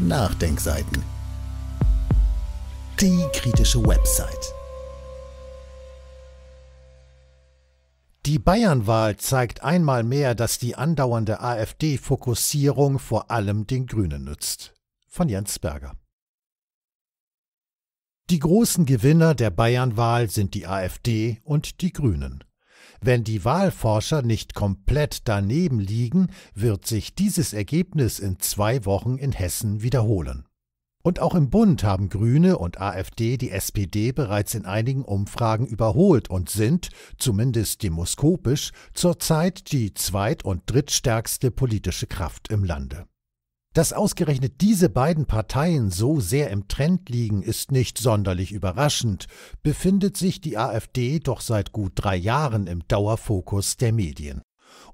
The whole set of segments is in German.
Nachdenkseiten. Die kritische Website. Die Bayernwahl zeigt einmal mehr, dass die andauernde AfD-Fokussierung vor allem den Grünen nützt. Von Jens Berger. Die großen Gewinner der Bayernwahl sind die AfD und die Grünen. Wenn die Wahlforscher nicht komplett daneben liegen, wird sich dieses Ergebnis in zwei Wochen in Hessen wiederholen. Und auch im Bund haben Grüne und AfD die SPD bereits in einigen Umfragen überholt und sind, zumindest demoskopisch, zurzeit die zweit- und drittstärkste politische Kraft im Lande. Dass ausgerechnet diese beiden Parteien so sehr im Trend liegen, ist nicht sonderlich überraschend, befindet sich die AfD doch seit gut drei Jahren im Dauerfokus der Medien.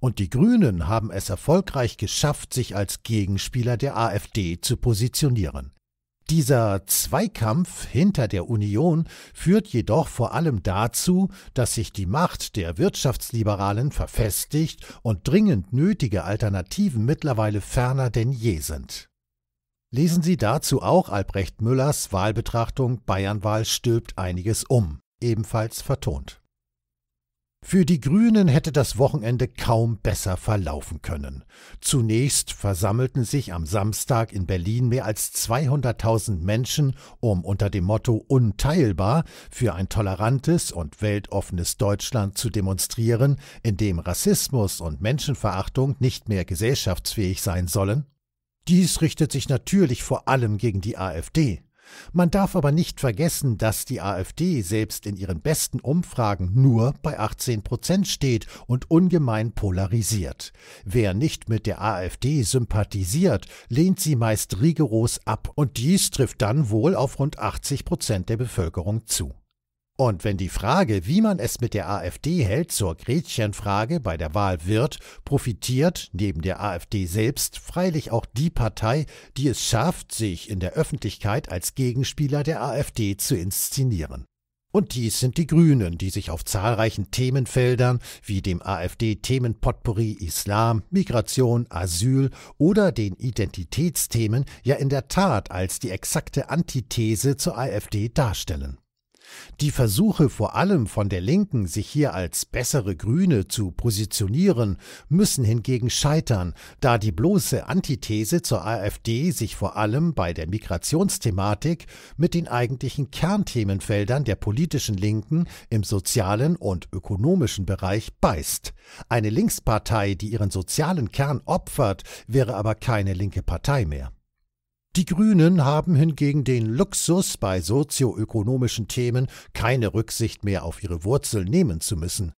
Und die Grünen haben es erfolgreich geschafft, sich als Gegenspieler der AfD zu positionieren. Dieser Zweikampf hinter der Union führt jedoch vor allem dazu, dass sich die Macht der Wirtschaftsliberalen verfestigt und dringend nötige Alternativen mittlerweile ferner denn je sind. Lesen Sie dazu auch Albrecht Müllers Wahlbetrachtung Bayernwahl stülpt einiges um, ebenfalls vertont. Für die Grünen hätte das Wochenende kaum besser verlaufen können. Zunächst versammelten sich am Samstag in Berlin mehr als 200.000 Menschen, um unter dem Motto Unteilbar für ein tolerantes und weltoffenes Deutschland zu demonstrieren, in dem Rassismus und Menschenverachtung nicht mehr gesellschaftsfähig sein sollen. Dies richtet sich natürlich vor allem gegen die AfD. Man darf aber nicht vergessen, dass die AfD selbst in ihren besten Umfragen nur bei 18 Prozent steht und ungemein polarisiert. Wer nicht mit der AfD sympathisiert, lehnt sie meist rigoros ab und dies trifft dann wohl auf rund 80 Prozent der Bevölkerung zu. Und wenn die Frage, wie man es mit der AfD hält, zur Gretchenfrage bei der Wahl wird, profitiert neben der AfD selbst freilich auch die Partei, die es schafft, sich in der Öffentlichkeit als Gegenspieler der AfD zu inszenieren. Und dies sind die Grünen, die sich auf zahlreichen Themenfeldern wie dem AfD-Themenpotpourri Islam, Migration, Asyl oder den Identitätsthemen ja in der Tat als die exakte Antithese zur AfD darstellen. Die Versuche vor allem von der Linken, sich hier als bessere Grüne zu positionieren, müssen hingegen scheitern, da die bloße Antithese zur AfD sich vor allem bei der Migrationsthematik mit den eigentlichen Kernthemenfeldern der politischen Linken im sozialen und ökonomischen Bereich beißt. Eine Linkspartei, die ihren sozialen Kern opfert, wäre aber keine linke Partei mehr. Die Grünen haben hingegen den Luxus, bei sozioökonomischen Themen keine Rücksicht mehr auf ihre Wurzel nehmen zu müssen.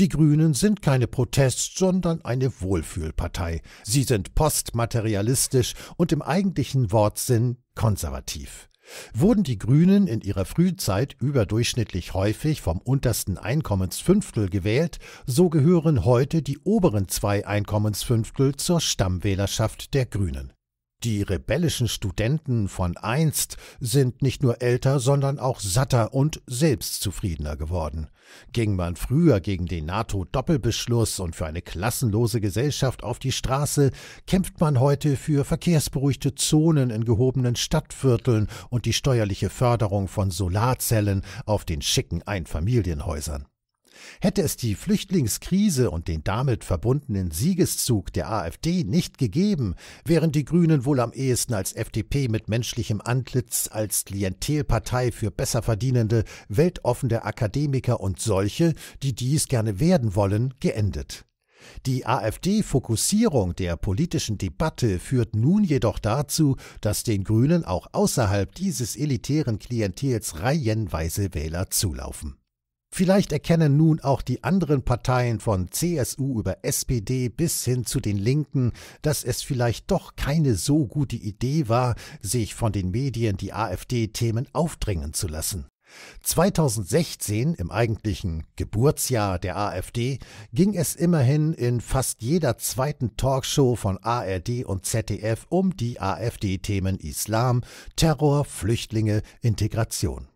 Die Grünen sind keine Protest, sondern eine Wohlfühlpartei. Sie sind postmaterialistisch und im eigentlichen Wortsinn konservativ. Wurden die Grünen in ihrer Frühzeit überdurchschnittlich häufig vom untersten Einkommensfünftel gewählt, so gehören heute die oberen zwei Einkommensfünftel zur Stammwählerschaft der Grünen. Die rebellischen Studenten von einst sind nicht nur älter, sondern auch satter und selbstzufriedener geworden. Ging man früher gegen den NATO-Doppelbeschluss und für eine klassenlose Gesellschaft auf die Straße, kämpft man heute für verkehrsberuhigte Zonen in gehobenen Stadtvierteln und die steuerliche Förderung von Solarzellen auf den schicken Einfamilienhäusern. Hätte es die Flüchtlingskrise und den damit verbundenen Siegeszug der AfD nicht gegeben, wären die Grünen wohl am ehesten als FDP mit menschlichem Antlitz, als Klientelpartei für Besserverdienende, weltoffene Akademiker und solche, die dies gerne werden wollen, geendet. Die AfD-Fokussierung der politischen Debatte führt nun jedoch dazu, dass den Grünen auch außerhalb dieses elitären Klientels reihenweise Wähler zulaufen. Vielleicht erkennen nun auch die anderen Parteien von CSU über SPD bis hin zu den Linken, dass es vielleicht doch keine so gute Idee war, sich von den Medien die AfD-Themen aufdrängen zu lassen. 2016, im eigentlichen Geburtsjahr der AfD, ging es immerhin in fast jeder zweiten Talkshow von ARD und ZDF um die AfD-Themen Islam, Terror, Flüchtlinge, Integration.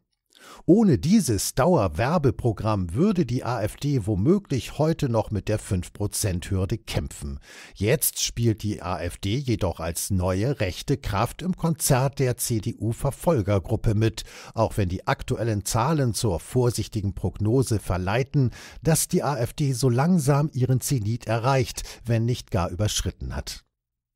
Ohne dieses Dauerwerbeprogramm würde die AfD womöglich heute noch mit der 5%-Hürde kämpfen. Jetzt spielt die AfD jedoch als neue rechte Kraft im Konzert der CDU-Verfolgergruppe mit, auch wenn die aktuellen Zahlen zur vorsichtigen Prognose verleiten, dass die AfD so langsam ihren Zenit erreicht, wenn nicht gar überschritten hat.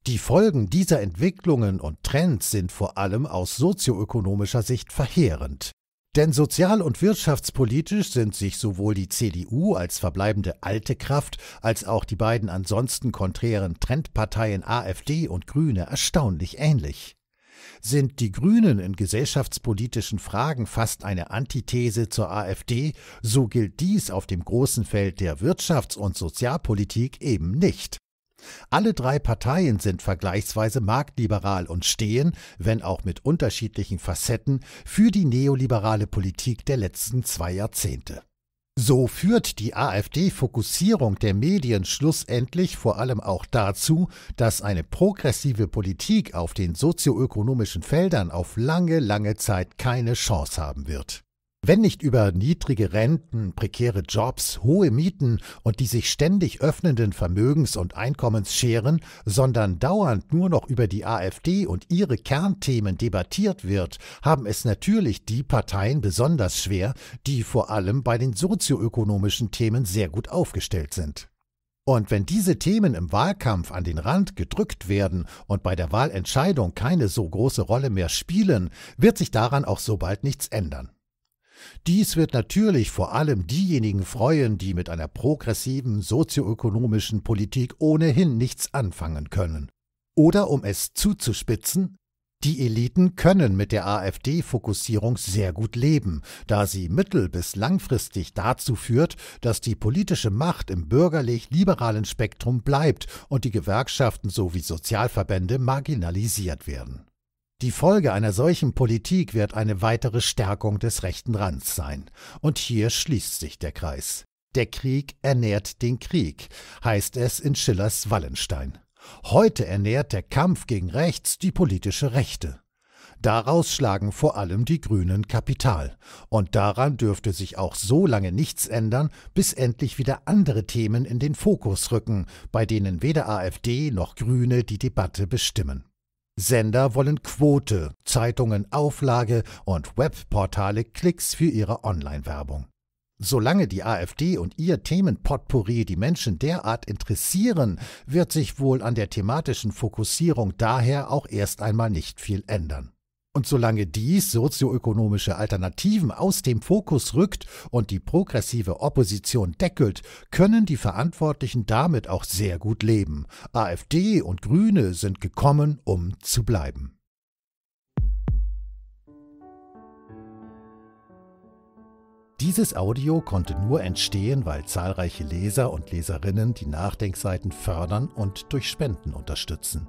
Die Folgen dieser Entwicklungen und Trends sind vor allem aus sozioökonomischer Sicht verheerend. Denn sozial- und wirtschaftspolitisch sind sich sowohl die CDU als verbleibende alte Kraft als auch die beiden ansonsten konträren Trendparteien AfD und Grüne erstaunlich ähnlich. Sind die Grünen in gesellschaftspolitischen Fragen fast eine Antithese zur AfD, so gilt dies auf dem großen Feld der Wirtschafts- und Sozialpolitik eben nicht alle drei Parteien sind vergleichsweise marktliberal und stehen, wenn auch mit unterschiedlichen Facetten, für die neoliberale Politik der letzten zwei Jahrzehnte. So führt die AfD-Fokussierung der Medien schlussendlich vor allem auch dazu, dass eine progressive Politik auf den sozioökonomischen Feldern auf lange, lange Zeit keine Chance haben wird. Wenn nicht über niedrige Renten, prekäre Jobs, hohe Mieten und die sich ständig öffnenden Vermögens- und Einkommensscheren, sondern dauernd nur noch über die AfD und ihre Kernthemen debattiert wird, haben es natürlich die Parteien besonders schwer, die vor allem bei den sozioökonomischen Themen sehr gut aufgestellt sind. Und wenn diese Themen im Wahlkampf an den Rand gedrückt werden und bei der Wahlentscheidung keine so große Rolle mehr spielen, wird sich daran auch so bald nichts ändern. Dies wird natürlich vor allem diejenigen freuen, die mit einer progressiven sozioökonomischen Politik ohnehin nichts anfangen können. Oder um es zuzuspitzen, die Eliten können mit der AfD-Fokussierung sehr gut leben, da sie mittel- bis langfristig dazu führt, dass die politische Macht im bürgerlich-liberalen Spektrum bleibt und die Gewerkschaften sowie Sozialverbände marginalisiert werden. Die Folge einer solchen Politik wird eine weitere Stärkung des rechten Rands sein. Und hier schließt sich der Kreis. Der Krieg ernährt den Krieg, heißt es in Schillers Wallenstein. Heute ernährt der Kampf gegen rechts die politische Rechte. Daraus schlagen vor allem die Grünen Kapital. Und daran dürfte sich auch so lange nichts ändern, bis endlich wieder andere Themen in den Fokus rücken, bei denen weder AfD noch Grüne die Debatte bestimmen. Sender wollen Quote, Zeitungen Auflage und Webportale Klicks für ihre Online-Werbung. Solange die AfD und ihr Themenpotpourri die Menschen derart interessieren, wird sich wohl an der thematischen Fokussierung daher auch erst einmal nicht viel ändern. Und solange dies sozioökonomische Alternativen aus dem Fokus rückt und die progressive Opposition deckelt, können die Verantwortlichen damit auch sehr gut leben. AfD und Grüne sind gekommen, um zu bleiben. Dieses Audio konnte nur entstehen, weil zahlreiche Leser und Leserinnen die Nachdenkseiten fördern und durch Spenden unterstützen.